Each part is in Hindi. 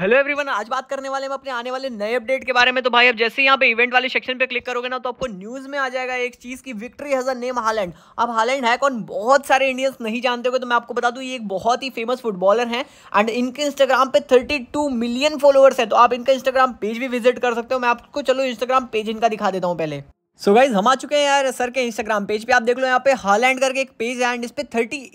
हेलो एवरीवन आज बात करने वाले हम अपने आने वाले नए अपडेट के बारे में तो भाई अब जैसे यहाँ पे इवेंट वाले सेक्शन पे क्लिक करोगे ना तो आपको न्यूज़ में आ जाएगा एक चीज़ की victory has a name Haaland अब हालैंड है कौन बहुत सारे इंडियंस नहीं जानते हो तो मैं आपको बता दूँ ये एक बहुत ही फेमस फुटबॉलर है एंड इनके इंस्टाग्राम पे थर्टी मिलियन फॉलोअर्स है तो आप इनका इंस्टाग्राम पेज भी विजिट कर सकते हो मैं आपको चलो इंस्टाग्राम पेज इनका दिखा देता हूँ पहले सो so गाइज हम आ चुके हैं यार सर के इंस्टाग्राम पेज पे आप देख लो यहाँ पे हालैंड करके एक पेज है एंड इस पे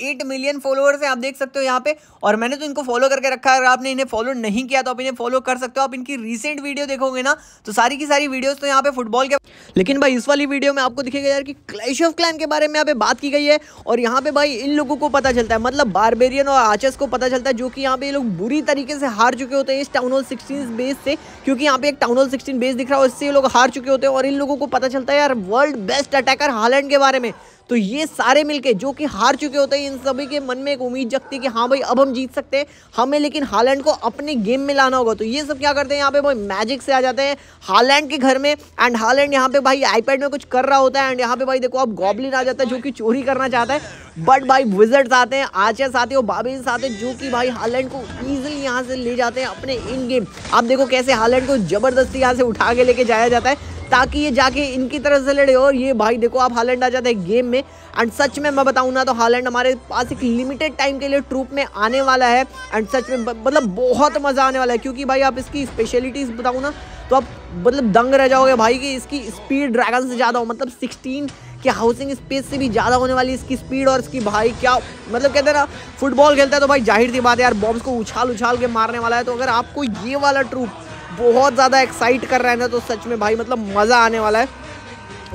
एट मिलियन फॉलोअर्स हैं आप देख सकते हो यहाँ पे और मैंने तो इनको फॉलो करके रखा है अगर आपने इन्हें फॉलो नहीं किया तो आप इन्हें फॉलो कर सकते हो आप इनकी रीसेंट वीडियो देखोगे ना तो सारी की सारी वीडियोज तो यहाँ पे फुटबॉल के लेकिन भाई इस वाली वीडियो में आपको दिखेगा यार कि क्लैश ऑफ क्लैन के बारे में यहाँ पे बात की गई है और यहाँ पे भाई इन लोगों को पता चलता है मतलब बारबेरियन और आचस को पता चलता है जो कि यहाँ पे ये लोग बुरी तरीके से हार चुके होते हैं इस टाउन हॉल सिक्सटीन बेस से क्योंकि यहाँ पे एक टाउन हॉल सिक्सटीन बेस दिख रहा है उससे ये लोग हार चुके होते हैं और इन लोगों को पता चलता था यार वर्ल्ड बेस्ट अटैकर हालैंड के बारे में तो ये सारे मिलके जो कि हार चुके होते हैं इन सभी के मन में एक उम्मीद जगती है कि हाँ भाई अब हम जीत सकते हैं हमें लेकिन हालैंड को अपने गेम में लाना होगा तो ये सब क्या करते हैं यहाँ पे भाई मैजिक से आ जाते हैं हालैंड के घर में एंड हालैंड यहाँ पे भाई आईपैड में कुछ कर रहा होता है एंड यहाँ पे भाई देखो अब गॉबलिन आ जाता है जो कि चोरी करना चाहता है बट भाई विजर्ट्स आते हैं आचर्स आते हैं और बाबीज आते हैं जो कि भाई हालैंड को ईजिली यहाँ से ले जाते हैं अपने इन गेम आप देखो कैसे हालैंड को जबरदस्ती यहाँ से उठा के लेके जाया जाता है ताकि ये जाके इनकी तरफ से लड़े और ये भाई देखो आप हालैंड आ जाते हैं गेम में एंड सच में मैं बताऊँ ना तो हालैंड हमारे पास एक लिमिटेड टाइम के लिए ट्रूप में आने वाला है एंड सच में मतलब बहुत मज़ा आने वाला है क्योंकि भाई आप इसकी स्पेशलिटीज़ बताऊँ ना तो आप मतलब दंग रह जाओगे भाई कि इसकी स्पीड ड्रैगन से ज़्यादा हो मतलब सिक्सटीन कि हाउसिंग स्पेस से भी ज़्यादा होने वाली इसकी स्पीड और इसकी भाई क्या मतलब कहते हैं ना फुटबॉल खेलता है तो भाई जाहिर सी बात है यार बॉम्ब्स को उछाल उछाल के मारने वाला है तो अगर आपको ये वाला ट्रूप बहुत ज़्यादा एक्साइट कर रहे हैं ना तो सच में भाई मतलब मज़ा आने वाला है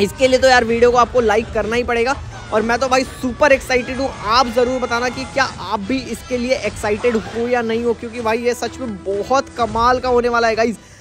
इसके लिए तो यार वीडियो को आपको लाइक करना ही पड़ेगा और मैं तो भाई सुपर एक्साइटेड हूँ आप ज़रूर बताना कि क्या आप भी इसके लिए एक्साइटेड हो या नहीं हो क्योंकि भाई ये सच में बहुत कमाल का होने वाला है गाइज़